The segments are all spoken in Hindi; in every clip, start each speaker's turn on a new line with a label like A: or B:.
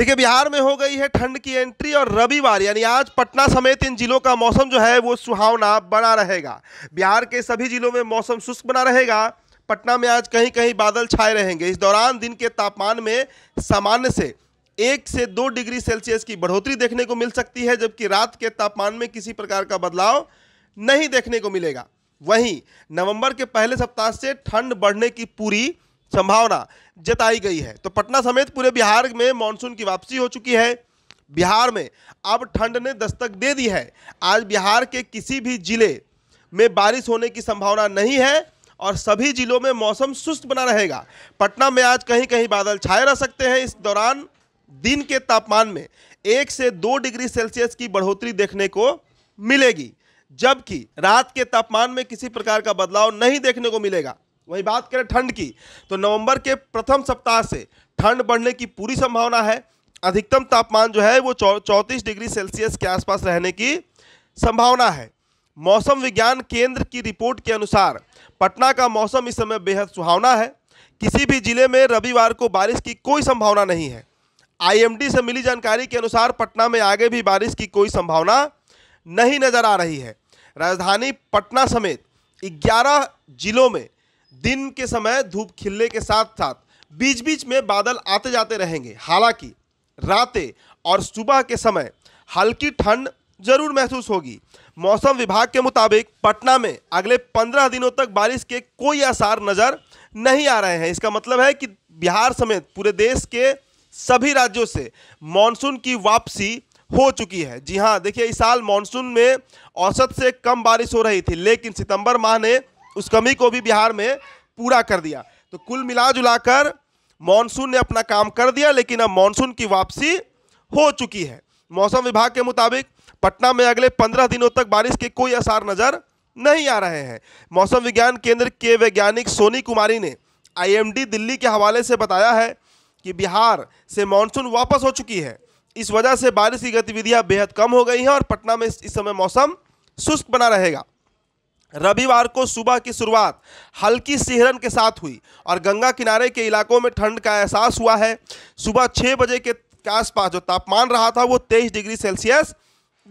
A: देखिए बिहार में हो गई है ठंड की एंट्री और रविवार यानी आज पटना समेत इन जिलों का मौसम जो है वो सुहावना बना रहेगा बिहार के सभी जिलों में मौसम शुष्क बना रहेगा पटना में आज कहीं कहीं बादल छाए रहेंगे इस दौरान दिन के तापमान में सामान्य से एक से दो डिग्री सेल्सियस की बढ़ोतरी देखने को मिल सकती है जबकि रात के तापमान में किसी प्रकार का बदलाव नहीं देखने को मिलेगा वहीं नवंबर के पहले सप्ताह से ठंड बढ़ने की पूरी संभावना जताई गई है तो पटना समेत पूरे बिहार में मानसून की वापसी हो चुकी है बिहार में अब ठंड ने दस्तक दे दी है आज बिहार के किसी भी जिले में बारिश होने की संभावना नहीं है और सभी जिलों में मौसम सुस्त बना रहेगा पटना में आज कहीं कहीं बादल छाए रह सकते हैं इस दौरान दिन के तापमान में एक से दो डिग्री सेल्सियस की बढ़ोतरी देखने को मिलेगी जबकि रात के तापमान में किसी प्रकार का बदलाव नहीं देखने को मिलेगा वही बात करें ठंड की तो नवंबर के प्रथम सप्ताह से ठंड बढ़ने की पूरी संभावना है अधिकतम तापमान जो है वो चौंतीस डिग्री सेल्सियस के आसपास रहने की संभावना है मौसम विज्ञान केंद्र की रिपोर्ट के अनुसार पटना का मौसम इस समय बेहद सुहावना है किसी भी जिले में रविवार को बारिश की कोई संभावना नहीं है आईएमडी से मिली जानकारी के अनुसार पटना में आगे भी बारिश की कोई संभावना नहीं नजर आ रही है राजधानी पटना समेत 11 जिलों में दिन के समय धूप खिलने के साथ साथ बीच बीच में बादल आते जाते रहेंगे हालांकि रातें और सुबह के समय हल्की ठंड जरूर महसूस होगी मौसम विभाग के मुताबिक पटना में अगले पंद्रह दिनों तक बारिश के कोई आसार नज़र नहीं आ रहे हैं इसका मतलब है कि बिहार समेत पूरे देश के सभी राज्यों से मानसून की वापसी हो चुकी है जी हाँ देखिए इस साल मानसून में औसत से कम बारिश हो रही थी लेकिन सितंबर माह ने उस कमी को भी बिहार में पूरा कर दिया तो कुल मिला जुलाकर मानसून ने अपना काम कर दिया लेकिन अब मानसून की वापसी हो चुकी है मौसम विभाग के मुताबिक पटना में अगले पंद्रह दिनों तक बारिश के कोई आसार नज़र नहीं आ रहे हैं मौसम विज्ञान केंद्र के वैज्ञानिक सोनी कुमारी ने आईएमडी दिल्ली के हवाले से बताया है कि बिहार से मानसून वापस हो चुकी है इस वजह से बारिश की गतिविधियां बेहद कम हो गई हैं और पटना में इस समय मौसम शुष्क बना रहेगा रविवार को सुबह की शुरुआत हल्की सिहरन के साथ हुई और गंगा किनारे के इलाकों में ठंड का एहसास हुआ है सुबह छः बजे के आसपास जो तापमान रहा था वो तेईस डिग्री सेल्सियस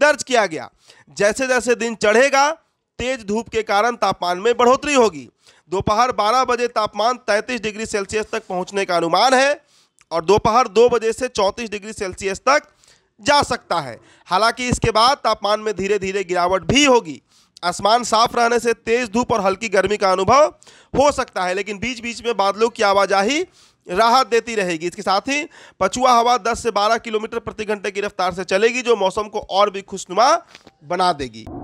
A: दर्ज किया गया जैसे जैसे दिन चढ़ेगा तेज धूप के कारण तापमान में बढ़ोतरी होगी दोपहर 12 बजे तापमान 33 डिग्री सेल्सियस तक पहुंचने का अनुमान है और दोपहर 2 बजे से 34 डिग्री सेल्सियस तक जा सकता है हालांकि इसके बाद तापमान में धीरे धीरे गिरावट भी होगी आसमान साफ रहने से तेज धूप और हल्की गर्मी का अनुभव हो सकता है लेकिन बीच बीच में बादलों की आवाजाही राहत देती रहेगी इसके साथ ही पछुआ हवा 10 से 12 किलोमीटर प्रति घंटे की रफ्तार से चलेगी जो मौसम को और भी खुशनुमा बना देगी